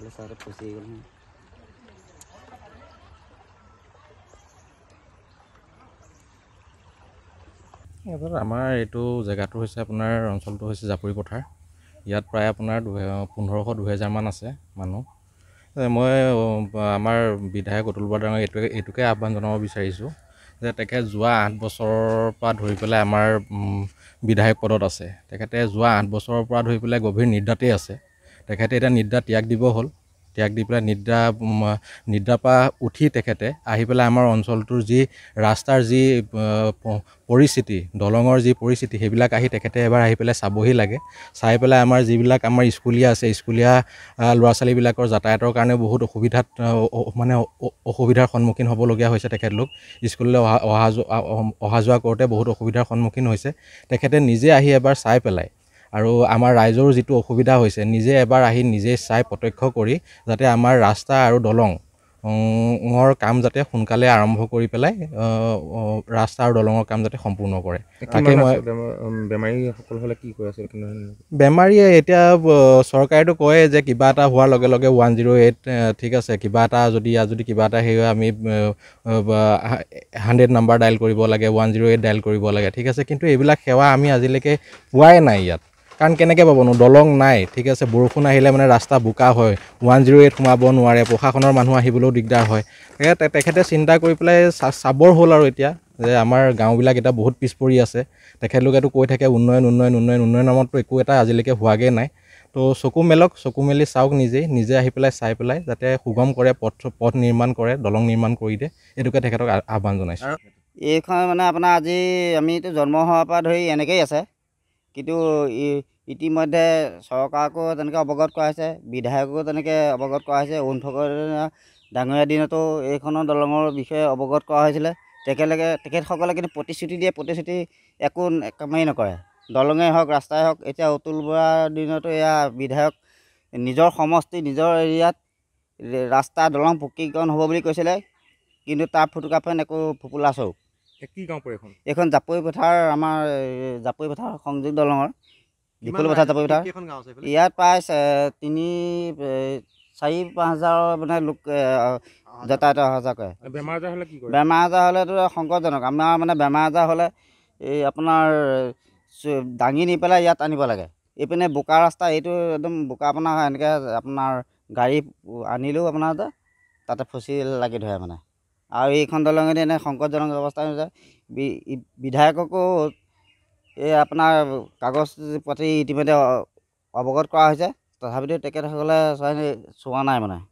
പല സാറ പൂച്ചകളും আমাৰ এইটো জেগাটো হৈছে আপোনাৰ অঞ্চলটো হৈছে জাপৰি পথাৰ ইয়াত প্ৰায় আপোনাৰ পোন্ধৰশ দুহেজাৰমান আছে মানুহ মই আমাৰ বিধায়ক অতুল বৰদাঙক এইটোকে এইটোকে আহ্বান জনাব বিচাৰিছোঁ যে তেখেত যোৱা আঠ বছৰৰ পৰা ধৰি পেলাই আমাৰ বিধায়ক পদত আছে তেখেতে যোৱা আঠ বছৰৰ পৰা ধৰি পেলাই গভীৰ নিদ্ৰাতেই আছে তেখেতে এতিয়া নিদ্ৰা ত্যাগ দিব হ'ল ত্যাগ দি পেলাই নিদ্ৰা পৰা উঠি তেখেতে আহি পেলাই আমাৰ অঞ্চলটোৰ যি ৰাস্তাৰ যি পৰিস্থিতি দলঙৰ যি পৰিস্থিতি সেইবিলাক আহি তেখেতে এবাৰ আহি পেলাই চাবহি লাগে চাই পেলাই আমাৰ যিবিলাক আমাৰ স্কুলীয়া আছে স্কুলীয়া ল'ৰা ছোৱালীবিলাকৰ যাতায়াতৰ কাৰণে বহুত অসুবিধাত মানে অসুবিধাৰ সন্মুখীন হ'বলগীয়া হৈছে তেখেতলোক স্কুললৈ অহা অহা যোৱা অহা যোৱা কৰোঁতে বহুত অসুবিধাৰ সন্মুখীন হৈছে তেখেতে নিজে আহি এবাৰ চাই পেলাই আৰু আমাৰ ৰাইজৰো যিটো অসুবিধা হৈছে নিজে এবাৰ আহি নিজে চাই প্ৰত্যক্ষ কৰি যাতে আমাৰ ৰাস্তা আৰু দলঙৰ কাম যাতে সোনকালে আৰম্ভ কৰি পেলাই ৰাস্তা আৰু দলঙৰ কাম যাতে সম্পূৰ্ণ কৰে তাকে মই বেমাৰীসকল হ'লে কি কৈ আছিল বেমাৰীয়ে এতিয়া চৰকাৰেতো কয়েই যে কিবা এটা হোৱাৰ লগে লগে ওৱান জিৰ' এইট ঠিক আছে কিবা এটা যদি যদি কিবা এটা সেই আমি হাণ্ড্ৰেড নাম্বাৰ ডাইল কৰিব লাগে ওৱান জিৰ' এইট ডাইল কৰিব লাগে ঠিক আছে কিন্তু এইবিলাক সেৱা আমি আজিলৈকে পোৱাই নাই ইয়াত কাৰণ কেনেকৈ পাবনো দলং নাই ঠিক আছে বৰষুণ আহিলে মানে ৰাস্তা বোকা হয় ওৱান জিৰ' এইট সোমাব নোৱাৰে প্ৰশাসনৰ মানুহ আহিবলৈও দিগদাৰ হয় তেখেতে তেখেতে চিন্তা কৰি পেলাই চাবৰ হ'ল আৰু এতিয়া যে আমাৰ গাঁওবিলাক এতিয়া বহুত পিছপৰি আছে তেখেতলোকেতো কৈ থাকে উন্নয়ন উন্নয়ন উন্নয়ন উন্নয়ন মতো একো এটা আজিলৈকে হোৱাগৈ নাই তো চকু মেলক চকু মেলি চাওক নিজেই নিজে আহি পেলাই চাই পেলাই যাতে সুগম কৰে পথ পথ নিৰ্মাণ কৰে দলং নিৰ্মাণ কৰি দিয়ে এইটোকে তেখেতক আহ্বান জনাইছোঁ এইখন মানে আপোনাৰ আজি আমিতো জন্ম হোৱাৰ পৰা ধৰি এনেকেই আছে কিন্তু ইতিমধ্যে চৰকাৰকো তেনেকৈ অৱগত কৰা হৈছে বিধায়কো তেনেকৈ অৱগত কৰা হৈছে অৰুণ ফকৰ ডাঙৰীয়া দিনতো এইখনৰ দলঙৰ বিষয়ে অৱগত কৰা হৈছিলে তেখেতলোকে তেখেতসকলে কিন্তু প্ৰতিশ্ৰুতি দিয়ে প্ৰতিশ্ৰুতি একো কামেই নকৰে দলঙেই হওক ৰাস্তাই হওক এতিয়া অতুল বৰাৰ দিনতো এয়া বিধায়ক নিজৰ সমষ্টি নিজৰ এৰিয়াত ৰাস্তা দলং পকীকৰণ হ'ব বুলি কৈছিলে কিন্তু তাৰ ফটোগ্ৰাফেন একো ফোপোলা চৰু এইখন গাঁও পৰে এখন এখন জাপৈ পথাৰ আমাৰ জাপৈ পথাৰ সংযোগ দলঙৰ দীঘল পথাৰ জাপৈ পথাৰ ইয়াত প্ৰায় তিনি চাৰি পাঁচ হাজাৰৰ মানে লোক যাতায়তৰ অহা যোৱা কৰে বেমাৰ আজাৰ হ'লে কি বেমাৰ আজাৰ হ'লেতো সংকটজনক আমাৰ মানে বেমাৰ আজাৰ হ'লে এই আপোনাৰ দাঙি নি পেলাই ইয়াত আনিব লাগে এইপিনে বোকা ৰাস্তা এইটো একদম বোকা আপোনাৰ এনেকৈ আপোনাৰ গাড়ী আনিলেও আপোনাৰ যে তাতে ফচি লাগি ধৰে মানে আৰু এইখন দলঙেদি এনে সংকটজনক অৱস্থা বিধায়ককো এই আপোনাৰ কাগজ পাতি ইতিমধ্যে অৱগত কৰা হৈছে তথাপিতো তেখেতসকলে চোৱা নাই মানে